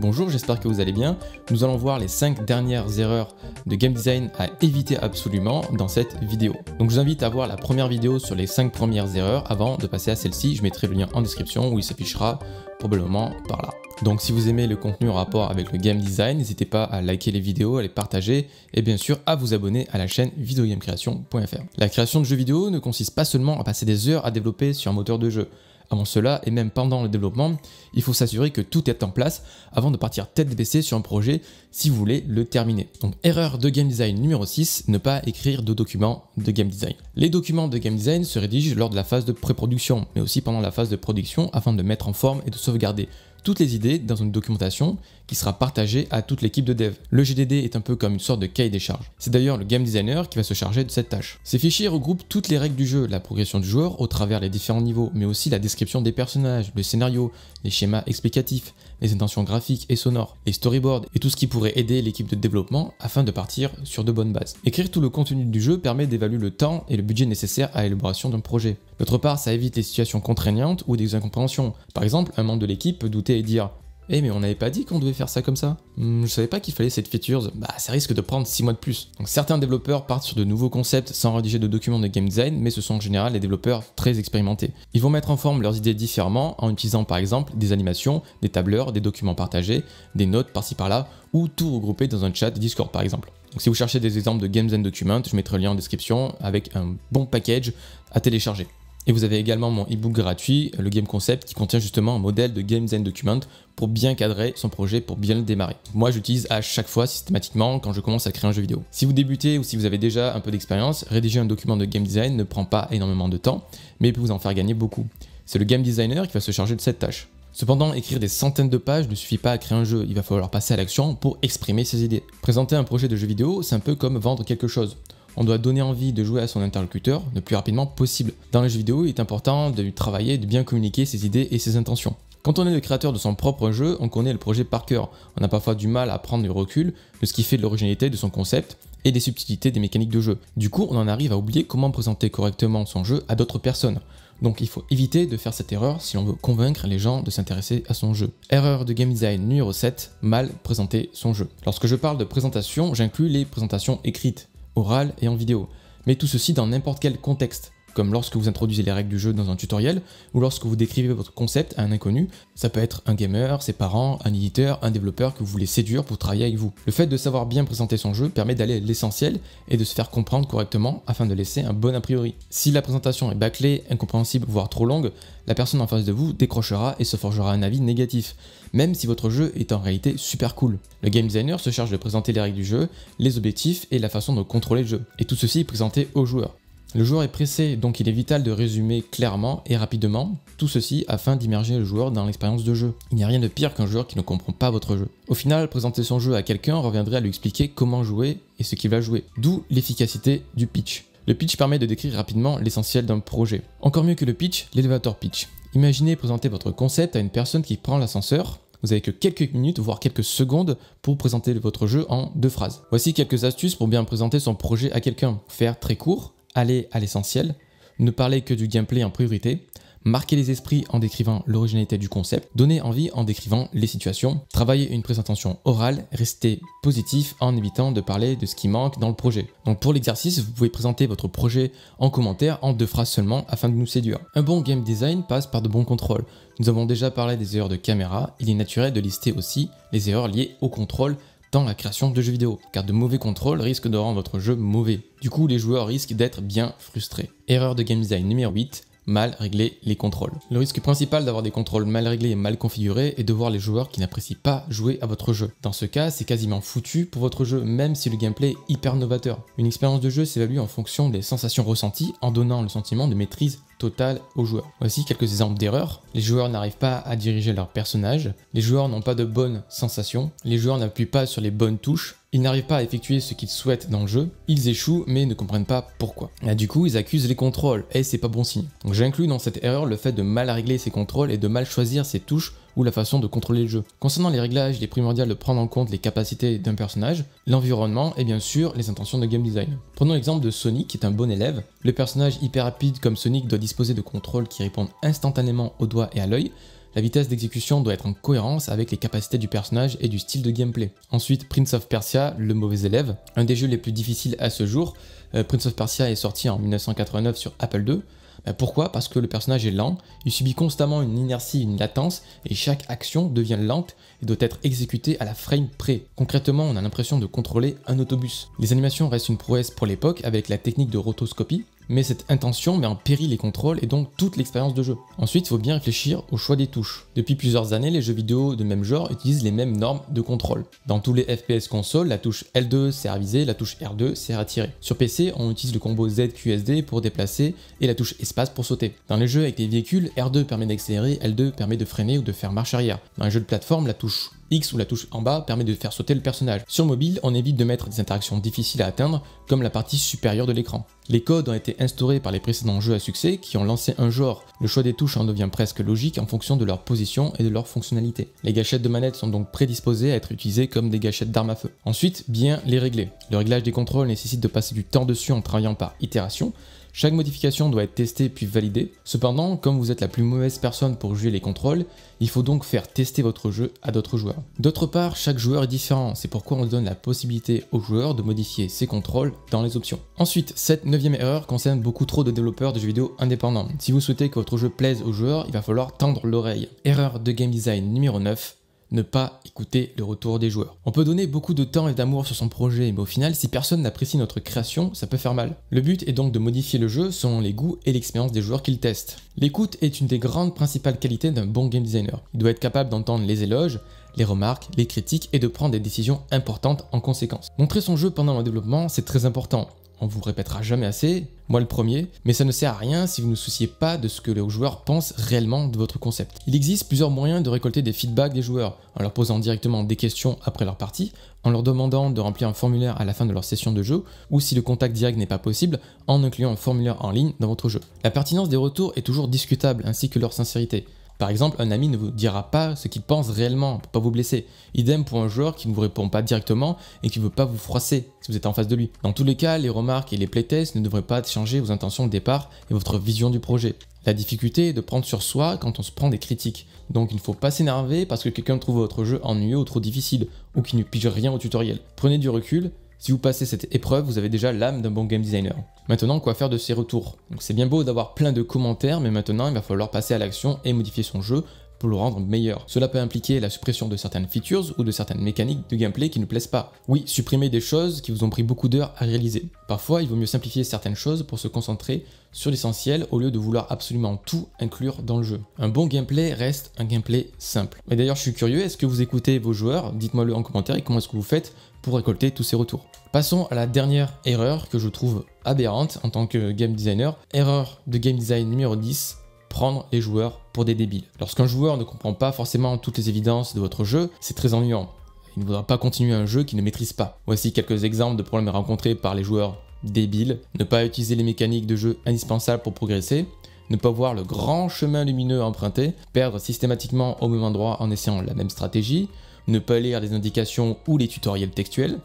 Bonjour, j'espère que vous allez bien. Nous allons voir les 5 dernières erreurs de game design à éviter absolument dans cette vidéo. Donc je vous invite à voir la première vidéo sur les 5 premières erreurs avant de passer à celle-ci. Je mettrai le lien en description où il s'affichera probablement par là. Donc si vous aimez le contenu en rapport avec le game design, n'hésitez pas à liker les vidéos, à les partager et bien sûr à vous abonner à la chaîne videogamecreation.fr. La création de jeux vidéo ne consiste pas seulement à passer des heures à développer sur un moteur de jeu. Avant cela, et même pendant le développement, il faut s'assurer que tout est en place avant de partir tête baissée sur un projet si vous voulez le terminer. Donc erreur de game design numéro 6, ne pas écrire de documents de game design. Les documents de game design se rédigent lors de la phase de pré-production, mais aussi pendant la phase de production afin de mettre en forme et de sauvegarder toutes les idées dans une documentation qui sera partagée à toute l'équipe de dev. Le GDD est un peu comme une sorte de cahier des charges. C'est d'ailleurs le game designer qui va se charger de cette tâche. Ces fichiers regroupent toutes les règles du jeu, la progression du joueur au travers les différents niveaux, mais aussi la description des personnages, le scénario, les schémas explicatifs, les intentions graphiques et sonores, les storyboards et tout ce qui pourrait aider l'équipe de développement afin de partir sur de bonnes bases. Écrire tout le contenu du jeu permet d'évaluer le temps et le budget nécessaire à l'élaboration d'un projet. D'autre part, ça évite les situations contraignantes ou des incompréhensions. Par exemple, un membre de l'équipe peut douter dire eh mais on n'avait pas dit qu'on devait faire ça comme ça hmm, Je savais pas qu'il fallait cette features, bah ça risque de prendre 6 mois de plus. Donc certains développeurs partent sur de nouveaux concepts sans rédiger de documents de game design, mais ce sont en général les développeurs très expérimentés. Ils vont mettre en forme leurs idées différemment en utilisant par exemple des animations, des tableurs, des documents partagés, des notes par-ci par-là, ou tout regroupé dans un chat Discord par exemple. Donc si vous cherchez des exemples de Games and Documents, je mettrai le lien en description avec un bon package à télécharger. Et vous avez également mon e-book gratuit, euh, le Game Concept, qui contient justement un modèle de Game Design Document pour bien cadrer son projet, pour bien le démarrer. Moi, j'utilise à chaque fois systématiquement quand je commence à créer un jeu vidéo. Si vous débutez ou si vous avez déjà un peu d'expérience, rédiger un document de game design ne prend pas énormément de temps, mais peut vous en faire gagner beaucoup. C'est le game designer qui va se charger de cette tâche. Cependant, écrire des centaines de pages ne suffit pas à créer un jeu, il va falloir passer à l'action pour exprimer ses idées. Présenter un projet de jeu vidéo, c'est un peu comme vendre quelque chose on doit donner envie de jouer à son interlocuteur le plus rapidement possible. Dans les jeux vidéo, il est important de travailler de bien communiquer ses idées et ses intentions. Quand on est le créateur de son propre jeu, on connaît le projet par cœur. On a parfois du mal à prendre du recul de ce qui fait de l'originalité de son concept et des subtilités des mécaniques de jeu. Du coup, on en arrive à oublier comment présenter correctement son jeu à d'autres personnes. Donc il faut éviter de faire cette erreur si on veut convaincre les gens de s'intéresser à son jeu. Erreur de game design numéro 7, mal présenter son jeu. Lorsque je parle de présentation, j'inclus les présentations écrites orale et en vidéo. Mais tout ceci dans n'importe quel contexte comme lorsque vous introduisez les règles du jeu dans un tutoriel, ou lorsque vous décrivez votre concept à un inconnu. Ça peut être un gamer, ses parents, un éditeur, un développeur que vous voulez séduire pour travailler avec vous. Le fait de savoir bien présenter son jeu permet d'aller à l'essentiel et de se faire comprendre correctement afin de laisser un bon a priori. Si la présentation est bâclée, incompréhensible, voire trop longue, la personne en face de vous décrochera et se forgera un avis négatif, même si votre jeu est en réalité super cool. Le game designer se charge de présenter les règles du jeu, les objectifs et la façon de contrôler le jeu, et tout ceci est présenté aux joueurs. Le joueur est pressé, donc il est vital de résumer clairement et rapidement tout ceci afin d'immerger le joueur dans l'expérience de jeu. Il n'y a rien de pire qu'un joueur qui ne comprend pas votre jeu. Au final, présenter son jeu à quelqu'un reviendrait à lui expliquer comment jouer et ce qu'il va jouer, d'où l'efficacité du pitch. Le pitch permet de décrire rapidement l'essentiel d'un projet. Encore mieux que le pitch, l'élévateur pitch. Imaginez présenter votre concept à une personne qui prend l'ascenseur. Vous avez que quelques minutes, voire quelques secondes pour présenter votre jeu en deux phrases. Voici quelques astuces pour bien présenter son projet à quelqu'un. Faire très court, aller à l'essentiel, ne parler que du gameplay en priorité, marquer les esprits en décrivant l'originalité du concept, donner envie en décrivant les situations, travailler une présentation orale, rester positif en évitant de parler de ce qui manque dans le projet. Donc pour l'exercice, vous pouvez présenter votre projet en commentaire en deux phrases seulement afin de nous séduire. Un bon game design passe par de bons contrôles. Nous avons déjà parlé des erreurs de caméra, il est naturel de lister aussi les erreurs liées au contrôle dans la création de jeux vidéo, car de mauvais contrôles risquent de rendre votre jeu mauvais. Du coup, les joueurs risquent d'être bien frustrés. Erreur de game design numéro 8, mal régler les contrôles. Le risque principal d'avoir des contrôles mal réglés et mal configurés est de voir les joueurs qui n'apprécient pas jouer à votre jeu. Dans ce cas, c'est quasiment foutu pour votre jeu, même si le gameplay est hyper novateur. Une expérience de jeu s'évalue en fonction des sensations ressenties, en donnant le sentiment de maîtrise totale aux joueurs. Voici quelques exemples d'erreurs. Les joueurs n'arrivent pas à diriger leur personnage, les joueurs n'ont pas de bonnes sensations, les joueurs n'appuient pas sur les bonnes touches, ils n'arrivent pas à effectuer ce qu'ils souhaitent dans le jeu, ils échouent mais ne comprennent pas pourquoi. Et ah, du coup, ils accusent les contrôles, et c'est pas bon signe. Donc j'inclus dans cette erreur le fait de mal régler ses contrôles et de mal choisir ses touches ou la façon de contrôler le jeu. Concernant les réglages, il est primordial de prendre en compte les capacités d'un personnage, l'environnement et bien sûr les intentions de game design. Prenons l'exemple de Sonic qui est un bon élève. Le personnage hyper rapide comme Sonic doit disposer de contrôles qui répondent instantanément au doigt et à l'œil, la vitesse d'exécution doit être en cohérence avec les capacités du personnage et du style de gameplay. Ensuite, Prince of Persia, le mauvais élève, un des jeux les plus difficiles à ce jour. Euh, Prince of Persia est sorti en 1989 sur Apple II. Euh, pourquoi Parce que le personnage est lent, il subit constamment une inertie, une latence, et chaque action devient lente et doit être exécutée à la frame près. Concrètement, on a l'impression de contrôler un autobus. Les animations restent une prouesse pour l'époque avec la technique de rotoscopie, mais cette intention met en péril les contrôles et donc toute l'expérience de jeu. Ensuite, il faut bien réfléchir au choix des touches. Depuis plusieurs années, les jeux vidéo de même genre utilisent les mêmes normes de contrôle. Dans tous les FPS consoles, la touche L2 à viser, la touche R2 à tirer. Sur PC, on utilise le combo ZQSD pour déplacer et la touche espace pour sauter. Dans les jeux avec des véhicules, R2 permet d'accélérer, L2 permet de freiner ou de faire marche arrière. Dans les jeux de plateforme, la touche X ou la touche en bas permet de faire sauter le personnage. Sur mobile, on évite de mettre des interactions difficiles à atteindre, comme la partie supérieure de l'écran. Les codes ont été instaurés par les précédents jeux à succès qui ont lancé un genre. Le choix des touches en devient presque logique en fonction de leur position et de leur fonctionnalité. Les gâchettes de manette sont donc prédisposées à être utilisées comme des gâchettes d'armes à feu. Ensuite, bien les régler. Le réglage des contrôles nécessite de passer du temps dessus en travaillant par itération, chaque modification doit être testée puis validée. Cependant, comme vous êtes la plus mauvaise personne pour jouer les contrôles, il faut donc faire tester votre jeu à d'autres joueurs. D'autre part, chaque joueur est différent, c'est pourquoi on donne la possibilité aux joueurs de modifier ses contrôles dans les options. Ensuite, cette neuvième erreur concerne beaucoup trop de développeurs de jeux vidéo indépendants. Si vous souhaitez que votre jeu plaise aux joueurs, il va falloir tendre l'oreille. Erreur de game design numéro 9, ne pas écouter le retour des joueurs. On peut donner beaucoup de temps et d'amour sur son projet, mais au final, si personne n'apprécie notre création, ça peut faire mal. Le but est donc de modifier le jeu selon les goûts et l'expérience des joueurs qu'il teste. L'écoute est une des grandes principales qualités d'un bon game designer. Il doit être capable d'entendre les éloges, les remarques, les critiques et de prendre des décisions importantes en conséquence. Montrer son jeu pendant le développement, c'est très important on vous répétera jamais assez, moi le premier, mais ça ne sert à rien si vous ne souciez pas de ce que les joueurs pensent réellement de votre concept. Il existe plusieurs moyens de récolter des feedbacks des joueurs, en leur posant directement des questions après leur partie, en leur demandant de remplir un formulaire à la fin de leur session de jeu, ou si le contact direct n'est pas possible, en incluant un formulaire en ligne dans votre jeu. La pertinence des retours est toujours discutable, ainsi que leur sincérité. Par exemple, un ami ne vous dira pas ce qu'il pense réellement pour pas vous blesser. Idem pour un joueur qui ne vous répond pas directement et qui ne veut pas vous froisser si vous êtes en face de lui. Dans tous les cas, les remarques et les playtests ne devraient pas changer vos intentions de départ et votre vision du projet. La difficulté est de prendre sur soi quand on se prend des critiques. Donc il ne faut pas s'énerver parce que quelqu'un trouve votre jeu ennuyeux ou trop difficile, ou qui ne pige rien au tutoriel. Prenez du recul si vous passez cette épreuve, vous avez déjà l'âme d'un bon game designer. Maintenant, quoi faire de ces retours c'est bien beau d'avoir plein de commentaires, mais maintenant il va falloir passer à l'action et modifier son jeu pour le rendre meilleur. Cela peut impliquer la suppression de certaines features ou de certaines mécaniques de gameplay qui ne plaisent pas. Oui, supprimer des choses qui vous ont pris beaucoup d'heures à réaliser. Parfois, il vaut mieux simplifier certaines choses pour se concentrer sur l'essentiel au lieu de vouloir absolument tout inclure dans le jeu. Un bon gameplay reste un gameplay simple. Mais d'ailleurs, je suis curieux, est-ce que vous écoutez vos joueurs Dites-moi le en commentaire et comment est-ce que vous faites pour récolter tous ces retours. Passons à la dernière erreur que je trouve aberrante en tant que game designer, erreur de game design numéro 10, prendre les joueurs pour des débiles. Lorsqu'un joueur ne comprend pas forcément toutes les évidences de votre jeu, c'est très ennuyant. Il ne voudra pas continuer un jeu qu'il ne maîtrise pas. Voici quelques exemples de problèmes rencontrés par les joueurs débiles. Ne pas utiliser les mécaniques de jeu indispensables pour progresser, ne pas voir le grand chemin lumineux emprunté. perdre systématiquement au même endroit en essayant la même stratégie, ne pas lire les indications ou les tutoriels textuels,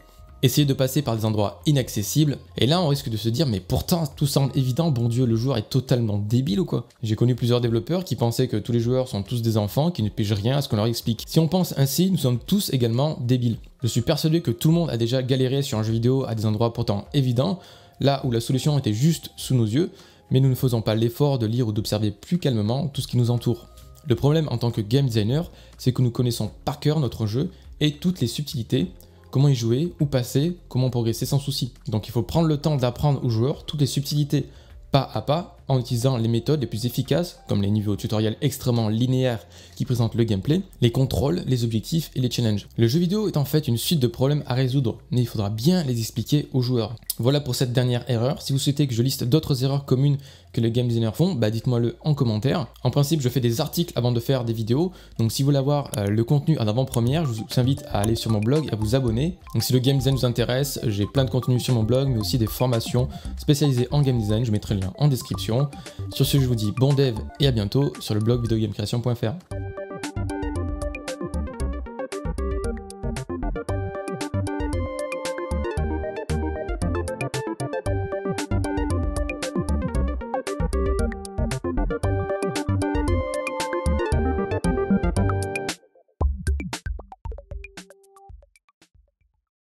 essayer de passer par des endroits inaccessibles. Et là, on risque de se dire, mais pourtant, tout semble évident, bon Dieu, le joueur est totalement débile ou quoi J'ai connu plusieurs développeurs qui pensaient que tous les joueurs sont tous des enfants, qui ne pigent rien à ce qu'on leur explique. Si on pense ainsi, nous sommes tous également débiles. Je suis persuadé que tout le monde a déjà galéré sur un jeu vidéo à des endroits pourtant évidents, là où la solution était juste sous nos yeux, mais nous ne faisons pas l'effort de lire ou d'observer plus calmement tout ce qui nous entoure. Le problème en tant que game designer, c'est que nous connaissons par cœur notre jeu et toutes les subtilités, comment y jouer, où passer, comment progresser sans souci. Donc il faut prendre le temps d'apprendre aux joueurs toutes les subtilités pas à pas en utilisant les méthodes les plus efficaces, comme les niveaux tutoriels extrêmement linéaires qui présentent le gameplay, les contrôles, les objectifs et les challenges. Le jeu vidéo est en fait une suite de problèmes à résoudre, mais il faudra bien les expliquer aux joueurs. Voilà pour cette dernière erreur. Si vous souhaitez que je liste d'autres erreurs communes que les game designers font, bah dites-moi le en commentaire. En principe, je fais des articles avant de faire des vidéos. Donc si vous voulez avoir euh, le contenu en avant-première, je vous invite à aller sur mon blog, et à vous abonner. Donc si le game design vous intéresse, j'ai plein de contenu sur mon blog, mais aussi des formations spécialisées en game design. Je mettrai le lien en description. Sur ce, je vous dis bon dev et à bientôt sur le blog videogamecreation.fr.